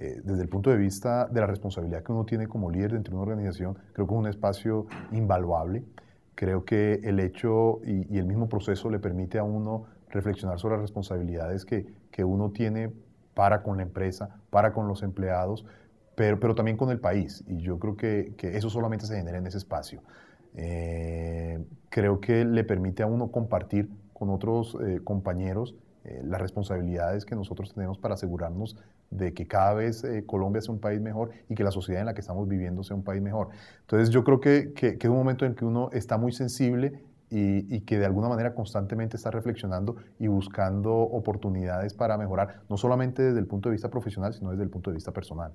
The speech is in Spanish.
Eh, desde el punto de vista de la responsabilidad que uno tiene como líder dentro de una organización, creo que es un espacio invaluable. Creo que el hecho y, el mismo proceso le permite a uno reflexionar sobre las responsabilidades que, que, uno tiene para con la empresa, para con los empleados, pero, pero también con el país. Y yo creo que, que eso solamente se genera en ese espacio. Eh, creo que le permite a uno compartir con otros eh, compañeros eh, las responsabilidades que nosotros tenemos para asegurarnos de que cada vez eh, Colombia sea un país mejor y que la sociedad en la que estamos viviendo sea un país mejor. Entonces yo creo que, que, que es un momento en que uno está muy sensible y, y, que de alguna manera constantemente está reflexionando y buscando oportunidades para mejorar, no solamente desde el punto de vista profesional, sino desde el punto de vista personal.